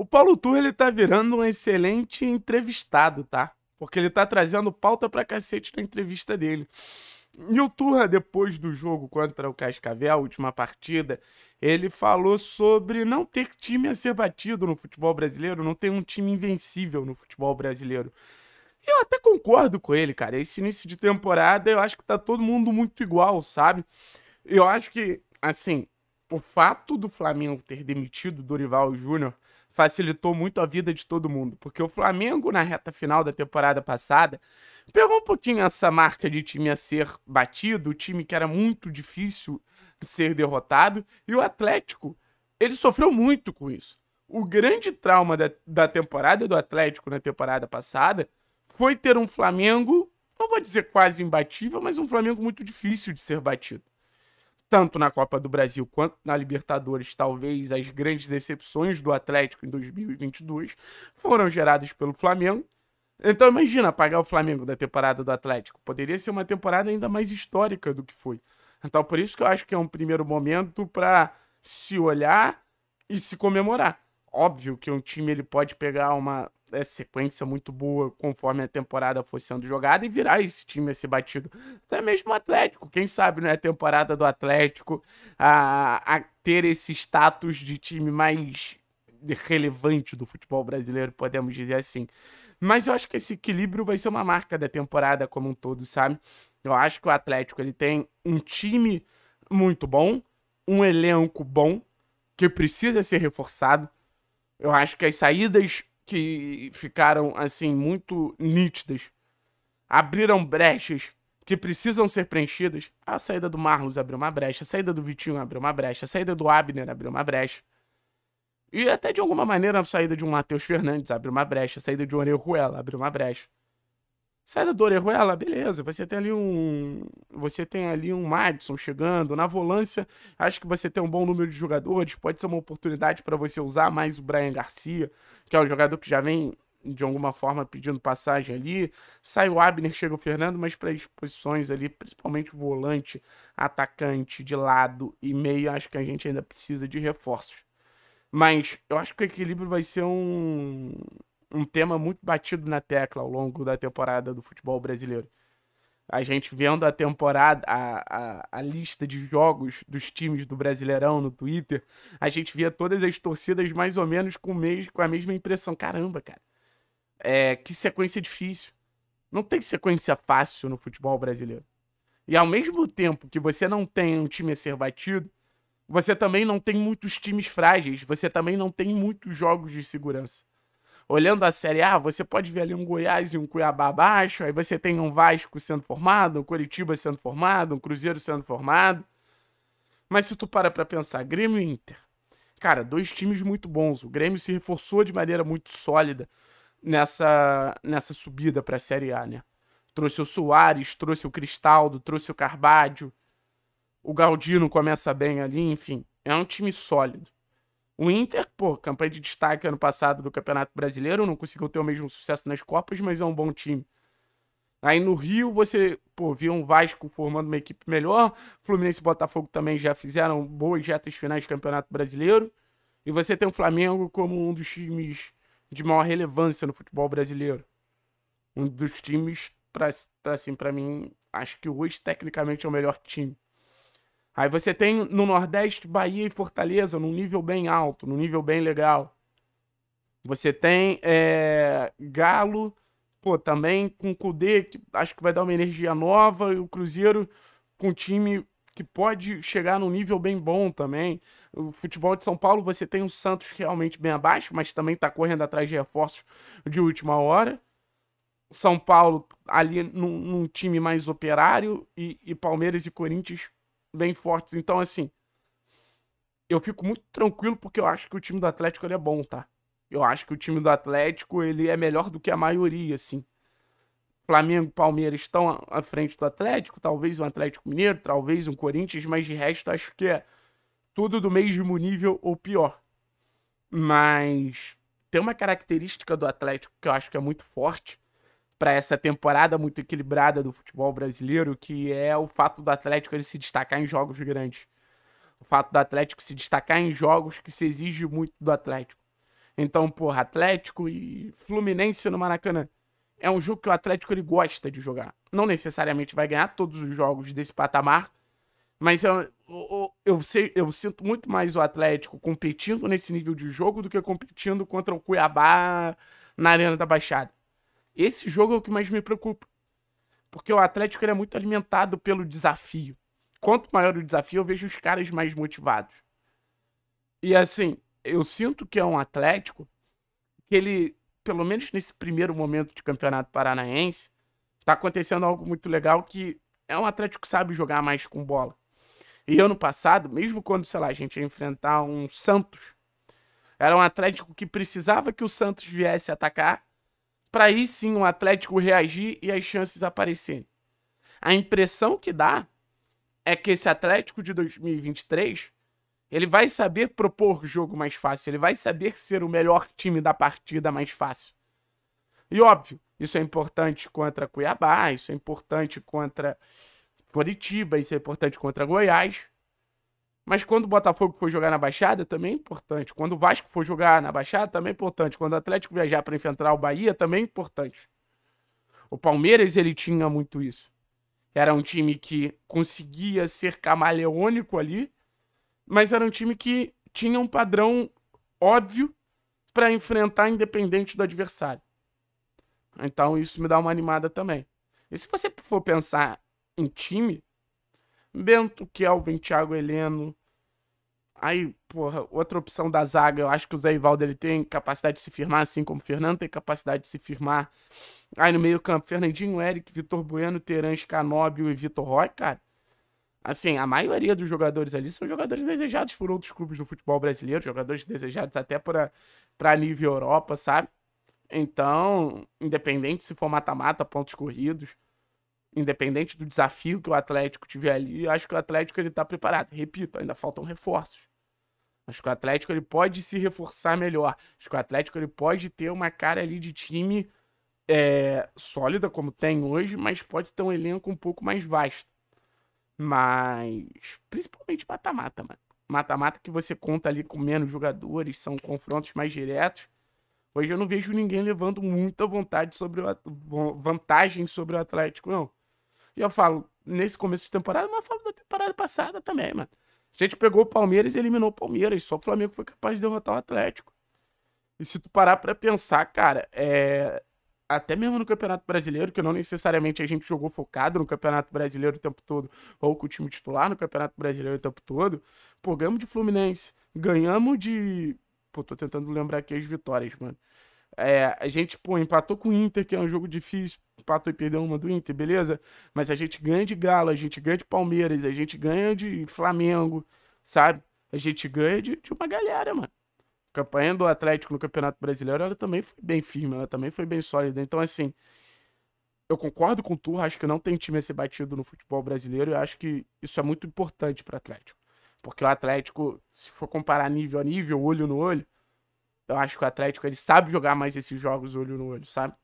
O Paulo Turra, ele tá virando um excelente entrevistado, tá? Porque ele tá trazendo pauta pra cacete na entrevista dele. E o Turra, depois do jogo contra o Cascavel, a última partida, ele falou sobre não ter time a ser batido no futebol brasileiro, não ter um time invencível no futebol brasileiro. eu até concordo com ele, cara. Esse início de temporada, eu acho que tá todo mundo muito igual, sabe? Eu acho que, assim, o fato do Flamengo ter demitido Dorival Júnior facilitou muito a vida de todo mundo, porque o Flamengo, na reta final da temporada passada, pegou um pouquinho essa marca de time a ser batido, o time que era muito difícil de ser derrotado, e o Atlético, ele sofreu muito com isso. O grande trauma da, da temporada do Atlético na temporada passada foi ter um Flamengo, não vou dizer quase imbatível, mas um Flamengo muito difícil de ser batido tanto na Copa do Brasil quanto na Libertadores, talvez as grandes decepções do Atlético em 2022 foram geradas pelo Flamengo. Então imagina pagar o Flamengo da temporada do Atlético. Poderia ser uma temporada ainda mais histórica do que foi. Então por isso que eu acho que é um primeiro momento para se olhar e se comemorar. Óbvio que um time ele pode pegar uma, é, sequência muito boa conforme a temporada for sendo jogada e virar esse time a ser batido. Até mesmo o Atlético, quem sabe não é a temporada do Atlético a, a ter esse status de time mais relevante do futebol brasileiro, podemos dizer assim. Mas eu acho que esse equilíbrio vai ser uma marca da temporada como um todo, sabe? Eu acho que o Atlético ele tem um time muito bom, um elenco bom que precisa ser reforçado. Eu acho que as saídas que ficaram assim muito nítidas, abriram brechas que precisam ser preenchidas. A saída do Marlos abriu uma brecha, a saída do Vitinho abriu uma brecha, a saída do Abner abriu uma brecha. E até de alguma maneira a saída de um Matheus Fernandes abriu uma brecha, a saída de um Orejuela abriu uma brecha. Saída do Orejuela, beleza. Você tem ali um. Você tem ali um Madison chegando. Na volância, acho que você tem um bom número de jogadores. Pode ser uma oportunidade para você usar mais o Brian Garcia, que é um jogador que já vem, de alguma forma, pedindo passagem ali. Sai o Abner, chega o Fernando, mas para as posições ali, principalmente volante, atacante, de lado e meio, acho que a gente ainda precisa de reforços. Mas eu acho que o equilíbrio vai ser um um tema muito batido na tecla ao longo da temporada do futebol brasileiro. A gente vendo a temporada, a, a, a lista de jogos dos times do Brasileirão no Twitter, a gente via todas as torcidas mais ou menos com, mes com a mesma impressão. Caramba, cara. É, que sequência difícil. Não tem sequência fácil no futebol brasileiro. E ao mesmo tempo que você não tem um time a ser batido, você também não tem muitos times frágeis, você também não tem muitos jogos de segurança olhando a Série A, você pode ver ali um Goiás e um Cuiabá abaixo, aí você tem um Vasco sendo formado, um Curitiba sendo formado, um Cruzeiro sendo formado. Mas se tu para pra pensar, Grêmio e Inter, cara, dois times muito bons. O Grêmio se reforçou de maneira muito sólida nessa, nessa subida pra Série A, né? Trouxe o Soares, trouxe o Cristaldo, trouxe o Carbádio. O Galdino começa bem ali, enfim. É um time sólido. O Inter, pô, campanha de destaque ano passado do Campeonato Brasileiro, não conseguiu ter o mesmo sucesso nas Copas, mas é um bom time. Aí no Rio você, pô, viu um Vasco formando uma equipe melhor, Fluminense e Botafogo também já fizeram boas retas finais de Campeonato Brasileiro, e você tem o Flamengo como um dos times de maior relevância no futebol brasileiro. Um dos times, pra, pra assim, para mim, acho que hoje tecnicamente é o melhor time. Aí você tem no Nordeste Bahia e Fortaleza num nível bem alto, num nível bem legal. Você tem é, Galo, pô, também com o Kudê, que acho que vai dar uma energia nova, e o Cruzeiro com um time que pode chegar num nível bem bom também. O futebol de São Paulo, você tem o Santos realmente bem abaixo, mas também está correndo atrás de reforços de última hora. São Paulo ali num, num time mais operário, e, e Palmeiras e Corinthians bem fortes. Então, assim, eu fico muito tranquilo porque eu acho que o time do Atlético ele é bom, tá? Eu acho que o time do Atlético ele é melhor do que a maioria, assim. Flamengo, Palmeiras estão à frente do Atlético, talvez um Atlético Mineiro, talvez um Corinthians, mas de resto acho que é tudo do mesmo nível ou pior. Mas tem uma característica do Atlético que eu acho que é muito forte, para essa temporada muito equilibrada do futebol brasileiro, que é o fato do Atlético ele se destacar em jogos grandes. O fato do Atlético se destacar em jogos que se exige muito do Atlético. Então, porra, Atlético e Fluminense no Maracanã. É um jogo que o Atlético ele gosta de jogar. Não necessariamente vai ganhar todos os jogos desse patamar, mas eu, eu, eu, eu sinto muito mais o Atlético competindo nesse nível de jogo do que competindo contra o Cuiabá na Arena da Baixada. Esse jogo é o que mais me preocupa. Porque o Atlético é muito alimentado pelo desafio. Quanto maior o desafio, eu vejo os caras mais motivados. E assim, eu sinto que é um Atlético que ele, pelo menos nesse primeiro momento de Campeonato Paranaense, tá acontecendo algo muito legal que é um Atlético que sabe jogar mais com bola. E ano passado, mesmo quando, sei lá, a gente ia enfrentar um Santos, era um Atlético que precisava que o Santos viesse atacar para aí sim o Atlético reagir e as chances aparecerem. A impressão que dá é que esse Atlético de 2023 ele vai saber propor jogo mais fácil, ele vai saber ser o melhor time da partida mais fácil. E óbvio, isso é importante contra Cuiabá, isso é importante contra Curitiba, isso é importante contra Goiás. Mas quando o Botafogo for jogar na Baixada, também é importante. Quando o Vasco for jogar na Baixada, também é importante. Quando o Atlético viajar para enfrentar o Bahia, também é importante. O Palmeiras, ele tinha muito isso. Era um time que conseguia ser camaleônico ali, mas era um time que tinha um padrão óbvio para enfrentar independente do adversário. Então isso me dá uma animada também. E se você for pensar em time, Bento Kelvin, Thiago Heleno, Aí, porra, outra opção da zaga, eu acho que o Zé Ivaldo ele tem capacidade de se firmar, assim como o Fernando tem capacidade de se firmar. Aí no meio-campo, Fernandinho, Eric, Vitor Bueno, Terence, Canóbio e Vitor Roy, cara. Assim, a maioria dos jogadores ali são jogadores desejados por outros clubes do futebol brasileiro, jogadores desejados até para pra nível Europa, sabe? Então, independente se for mata-mata, pontos corridos, independente do desafio que o Atlético tiver ali, eu acho que o Atlético ele tá preparado. Repito, ainda faltam reforços. Acho que o Atlético ele pode se reforçar melhor. Acho que o Atlético ele pode ter uma cara ali de time é, sólida, como tem hoje, mas pode ter um elenco um pouco mais vasto. Mas, principalmente mata-mata, mano. Mata-mata que você conta ali com menos jogadores, são confrontos mais diretos. Hoje eu não vejo ninguém levando muita vontade sobre o, vantagem sobre o Atlético, não. E eu falo, nesse começo de temporada, mas falo da temporada passada também, mano. A gente pegou o Palmeiras e eliminou o Palmeiras. Só o Flamengo foi capaz de derrotar o Atlético. E se tu parar pra pensar, cara, é... até mesmo no Campeonato Brasileiro, que não necessariamente a gente jogou focado no Campeonato Brasileiro o tempo todo, ou com o time titular no Campeonato Brasileiro o tempo todo, pô, ganhamos de Fluminense, ganhamos de. Pô, tô tentando lembrar aqui as vitórias, mano. É, a gente, pô, empatou com o Inter, que é um jogo difícil, empatou e perdeu uma do Inter, beleza? Mas a gente ganha de Galo, a gente ganha de Palmeiras, a gente ganha de Flamengo, sabe? A gente ganha de, de uma galera, mano. A campanha do Atlético no Campeonato Brasileiro, ela também foi bem firme, ela também foi bem sólida. Então, assim, eu concordo com o Turra, acho que não tem time a ser batido no futebol brasileiro, e acho que isso é muito importante para Atlético. Porque o Atlético, se for comparar nível a nível, olho no olho, eu acho que o Atlético ele sabe jogar mais esses jogos olho no olho, sabe?